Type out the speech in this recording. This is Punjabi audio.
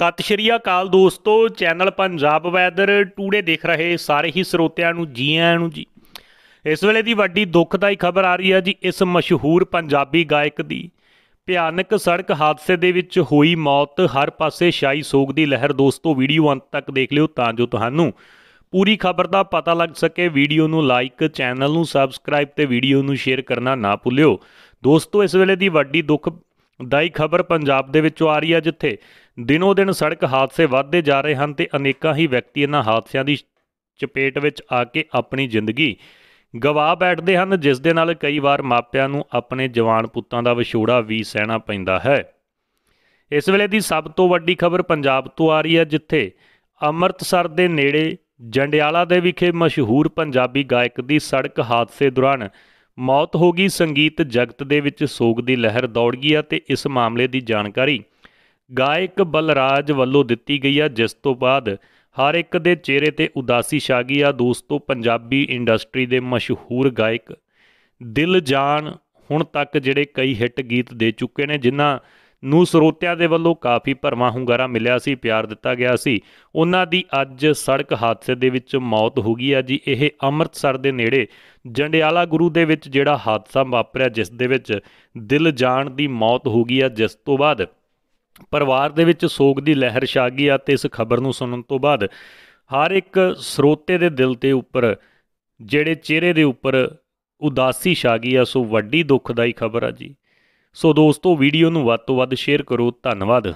ਸਤਿ ਸ਼੍ਰੀ ਅਕਾਲ ਦੋਸਤੋ ਚੈਨਲ ਪੰਜਾਬ ਵੈਦਰ ਟੂਡੇ ਦੇਖ ਰਹੇ ਸਾਰੇ ਹੀ ਸਰੋਤਿਆਂ ਨੂੰ ਜੀ ਆਇਆਂ ਨੂੰ ਜੀ ਇਸ ਵੇਲੇ ਦੀ ਵੱਡੀ ਦੁੱਖਦਾਈ ਖਬਰ ਆ ਰਹੀ ਹੈ ਜੀ ਇਸ ਮਸ਼ਹੂਰ ਪੰਜਾਬੀ ਗਾਇਕ ਦੀ ਭਿਆਨਕ ਸੜਕ ਹਾਦਸੇ ਦੇ ਵਿੱਚ ਹੋਈ ਮੌਤ ਹਰ ਪਾਸੇ ਸ਼ਾਈ ਸੋਗ ਦੀ ਲਹਿਰ ਦੋਸਤੋ ਵੀਡੀਓ ਅੰਤ ਤੱਕ ਦੇਖ ਲਿਓ ਤਾਂ ਜੋ ਤੁਹਾਨੂੰ ਪੂਰੀ ਖਬਰ ਦਾ ਪਤਾ ਲੱਗ ਸਕੇ ਵੀਡੀਓ ਨੂੰ ਲਾਈਕ ਚੈਨਲ ਨੂੰ ਸਬਸਕ੍ਰਾਈਬ ਤੇ ਵੀਡੀਓ ਨੂੰ ਸ਼ੇਅਰ ਕਰਨਾ ਨਾ ਭੁੱਲਿਓ ਦੋਸਤੋ ਇਸ ਵੇਲੇ ਦੀ ਵੱਡੀ ਦੁੱਖ ਦਾਈ ਖਬਰ ਪੰਜਾਬ ਦੇ ਵਿੱਚੋਂ ਆ ਰਹੀ ਹੈ ਜਿੱਥੇ ਦਿਨੋ ਦਿਨ ਸੜਕ ਹਾਦਸੇ ਵੱਧਦੇ ਜਾ ਰਹੇ ਹਨ ਤੇ ਅਨੇਕਾਂ ਹੀ ਵਿਅਕਤੀ ਇਹਨਾਂ ਹਾਦਸਿਆਂ ਦੀ ਚਪੇਟ ਵਿੱਚ ਆ ਕੇ ਆਪਣੀ ਜ਼ਿੰਦਗੀ ਗਵਾ ਬੈਠਦੇ ਹਨ ਜਿਸ ਦੇ ਨਾਲ ਕਈ ਵਾਰ ਮਾਪਿਆਂ ਨੂੰ ਆਪਣੇ ਜਵਾਨ ਪੁੱਤਾਂ ਦਾ ਵਿਛੋੜਾ ਵੀ ਸਹਿਣਾ ਪੈਂਦਾ ਹੈ ਇਸ ਵੇਲੇ ਦੀ ਸਭ ਤੋਂ ਵੱਡੀ ਖਬਰ ਪੰਜਾਬ ਤੋਂ ਆ ਰਹੀ ਹੈ ਜਿੱਥੇ ਅੰਮ੍ਰਿਤਸਰ ਦੇ ਨੇੜੇ ਜੰਡਿਆਲਾ ਦੇ ਵਿਖੇ ਮਸ਼ਹੂਰ ਪੰਜਾਬੀ ਗਾਇਕ ਦੀ ਸੜਕ ਹਾਦਸੇ ਦੌਰਾਨ ਮੌਤ ਹੋ ਗਈ ਸੰਗੀਤ ਜਗਤ ਦੇ ਵਿੱਚ ਸੋਗ ਦੀ ਲਹਿਰ ਦੌੜ ਗਈ ਆ ਤੇ ਇਸ ਮਾਮਲੇ ਦੀ ਜਾਣਕਾਰੀ ਗਾਇਕ ਬਲਰਾਜ ਵੱਲੋਂ ਦਿੱਤੀ ਗਈ ਆ ਜਿਸ ਤੋਂ ਬਾਅਦ ਹਰ ਇੱਕ ਦੇ ਚਿਹਰੇ ਤੇ ਉਦਾਸੀ ਛਾ ਗਈ ਆ ਦੋਸਤੋ ਪੰਜਾਬੀ ਇੰਡਸਟਰੀ ਦੇ ਮਸ਼ਹੂਰ ਗਾਇਕ ਦਿਲ ਜਾਨ ਹੁਣ ਤੱਕ ਜਿਹੜੇ ਕਈ ਹਿੱਟ ਗੀਤ ਦੇ ਚੁੱਕੇ ਨੇ ਜਿਨ੍ਹਾਂ ਨੂੰ ਸਰੋਤਿਆਂ ਦੇ ਵੱਲੋਂ ਕਾਫੀ ਭਰਮਾ ਹੁੰਗਾਰਾ ਮਿਲਿਆ ਸੀ ਪਿਆਰ ਦਿੱਤਾ ਗਿਆ ਸੀ ਉਹਨਾਂ ਦੀ ਅੱਜ ਸੜਕ ਹਾਦਸੇ ਦੇ ਵਿੱਚ ਮੌਤ ਹੋ ਗਈ ਹੈ ਜੀ ਇਹ ਅੰਮ੍ਰਿਤਸਰ ਦੇ ਨੇੜੇ ਜੰਡਿਆਲਾ ਗੁਰੂ ਦੇ ਵਿੱਚ ਜਿਹੜਾ ਹਾਦਸਾ ਵਾਪਰਿਆ ਜਿਸ ਦੇ ਵਿੱਚ ਦਿਲ ਜਾਣ ਦੀ ਮੌਤ ਹੋ ਗਈ ਹੈ ਜਿਸ ਤੋਂ ਬਾਅਦ ਪਰਿਵਾਰ ਦੇ ਵਿੱਚ ਸੋਗ ਦੀ ਲਹਿਰ ਛਾ ਗਈ ਆ ਤੇ ਇਸ ਖਬਰ ਨੂੰ ਸੁਣਨ ਤੋਂ ਬਾਅਦ ਹਰ ਇੱਕ ਸਰੋਤੇ ਦੇ ਦਿਲ ਤੇ ਉੱਪਰ ਜਿਹੜੇ ਚਿਹਰੇ ਦੇ ਉੱਪਰ ਉਦਾਸੀ ਛਾ ਗਈ ਆ ਸੋ ਵੱਡੀ ਦੁੱਖਦਾਈ ਖਬਰ ਆ ਜੀ ਸੋ ਦੋਸਤੋ ਵੀਡੀਓ ਨੂੰ ਵੱਧ ਤੋਂ ਵੱਧ ਸ਼ੇਅਰ ਕਰੋ ਧੰਨਵਾਦ